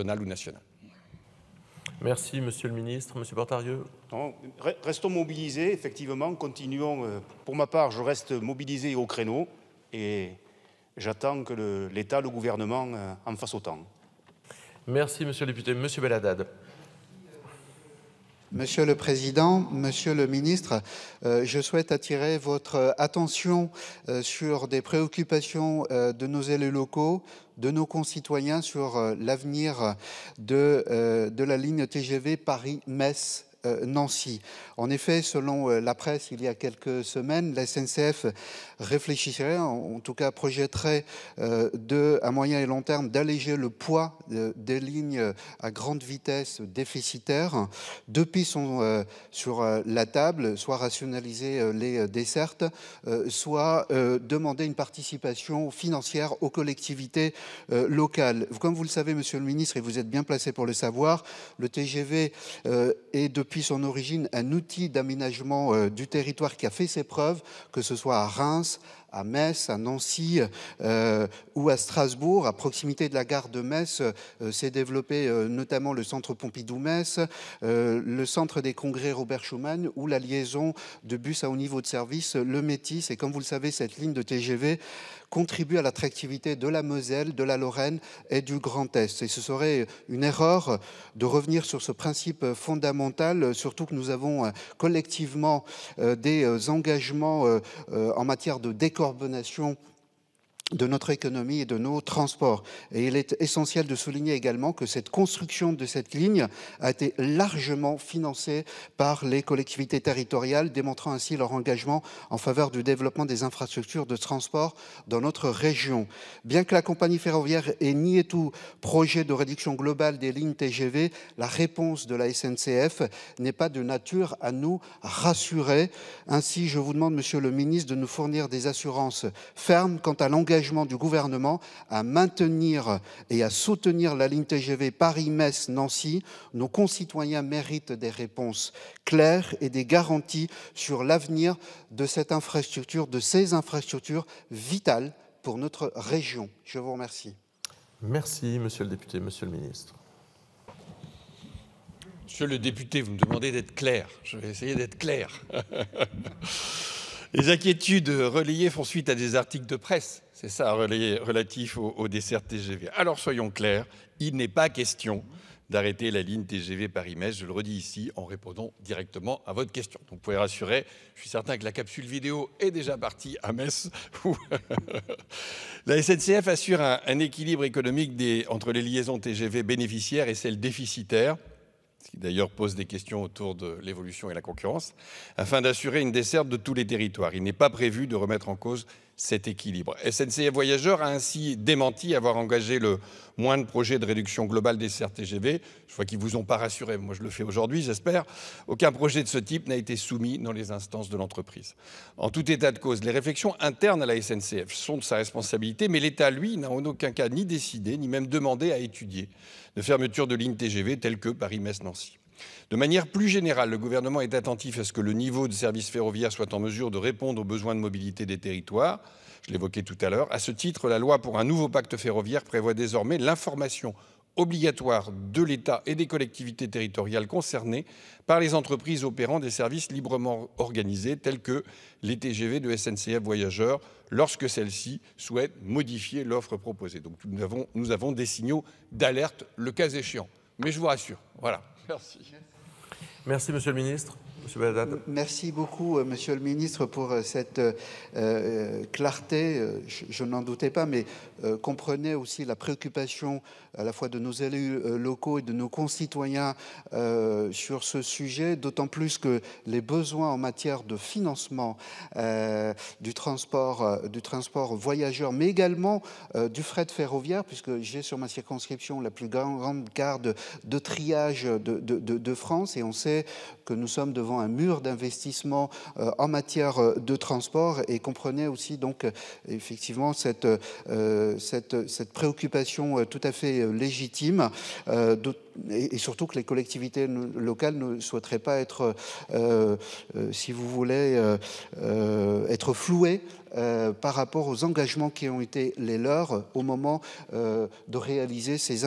ou Merci, Monsieur le Ministre. Monsieur Portarieux Restons mobilisés, effectivement, continuons. Euh, pour ma part, je reste mobilisé au créneau et j'attends que l'État, le, gouvernement euh, en fasse autant. Merci, Monsieur le député. Monsieur Belladad Monsieur le Président, Monsieur le Ministre, euh, je souhaite attirer votre attention euh, sur des préoccupations euh, de nos élus locaux, de nos concitoyens sur l'avenir de, de la ligne TGV Paris-Metz euh, Nancy. En effet, selon euh, la presse, il y a quelques semaines, la SNCF réfléchirait, en tout cas projetterait euh, à moyen et long terme d'alléger le poids des lignes à grande vitesse déficitaires. Deux pistes sont sur la table, soit rationaliser les dessertes, soit demander une participation financière aux collectivités locales. Comme vous le savez, Monsieur le Ministre, et vous êtes bien placé pour le savoir, le TGV est de depuis son origine un outil d'aménagement euh, du territoire qui a fait ses preuves, que ce soit à Reims, à Metz, à Nancy euh, ou à Strasbourg. À proximité de la gare de Metz euh, s'est développé notamment le centre Pompidou-Metz, le centre des congrès Robert Schumann ou la liaison de bus à haut niveau de service, le Métis. Et comme vous le savez, cette ligne de TGV contribue à l'attractivité de la Moselle, de la Lorraine et du Grand Est. Et ce serait une erreur de revenir sur ce principe fondamental euh, surtout que nous avons euh, collectivement euh, des engagements en matière de décarbonation de notre économie et de nos transports. Et il est essentiel de souligner également que cette construction de cette ligne a été largement financée par les collectivités territoriales, démontrant ainsi leur engagement en faveur du développement des infrastructures de transport dans notre région. Bien que la compagnie ferroviaire ait nié tout projet de réduction globale des lignes TGV, la réponse de la SNCF n'est pas de nature à nous rassurer. Ainsi, je vous demande, Monsieur le Ministre, de nous fournir des assurances fermes quant à l'engagement du gouvernement à maintenir et à soutenir la ligne TGV Paris-Metz-Nancy. Nos concitoyens méritent des réponses claires et des garanties sur l'avenir de cette infrastructure, de ces infrastructures vitales pour notre région. Je vous remercie. Merci, monsieur le député, monsieur le ministre. Monsieur le député, vous me demandez d'être clair. Je vais essayer d'être clair. Les inquiétudes relayées font suite à des articles de presse, c'est ça, relatifs au, dessert TGV. Alors soyons clairs, il n'est pas question d'arrêter la ligne TGV Paris-Metz, je le redis ici en répondant directement à votre question. Donc vous pouvez rassurer, je suis certain que la capsule vidéo est déjà partie à Metz. la SNCF assure un, équilibre économique entre les liaisons TGV bénéficiaires et celles déficitaires ce qui d'ailleurs pose des questions autour de l'évolution et la concurrence, afin d'assurer une desserte de tous les territoires. Il n'est pas prévu de remettre en cause cet équilibre. SNCF Voyageurs a ainsi démenti avoir engagé le moindre projet de réduction globale des CRTGV. Je vois qu'ils ne vous ont pas rassuré, moi je le fais aujourd'hui, j'espère. Aucun projet de ce type n'a été soumis dans les instances de l'entreprise. En tout état de cause, les réflexions internes à la SNCF sont de sa responsabilité, mais l'État, lui, n'a en aucun cas ni décidé, ni même demandé à étudier de fermeture de lignes TGV telles que Paris-Metz-Nancy. De manière plus générale, le gouvernement est attentif à ce que le niveau de service ferroviaire soit en mesure de répondre aux besoins de mobilité des territoires. Je l'évoquais tout à l'heure. À ce titre, la loi pour un nouveau pacte ferroviaire prévoit désormais l'information obligatoire de l'État et des collectivités territoriales concernées par les entreprises opérant des services librement organisés tels que les TGV de SNCF Voyageurs lorsque celles-ci souhaitent modifier l'offre proposée. Donc nous avons, nous avons des signaux d'alerte le cas échéant. Mais je vous rassure, voilà. Merci. Monsieur le Ministre. Merci beaucoup, euh, Monsieur le Ministre, pour euh, cette euh, clarté. Je, n'en doutais pas, mais comprenez aussi la préoccupation à la fois de nos élus locaux et de nos concitoyens sur ce sujet, d'autant plus que les besoins en matière de financement du transport, du transport voyageur, mais également du fret ferroviaire, puisque j'ai sur ma circonscription la plus grande, garde de triage de France, et on sait que nous sommes devant un mur d'investissement euh, en matière euh, de transport et comprenait aussi donc euh, effectivement cette, cette, préoccupation tout à fait légitime et, surtout que les collectivités locales ne souhaiteraient pas être, si vous voulez, être flouées par rapport aux engagements qui ont été les leurs au moment de réaliser ces investissements.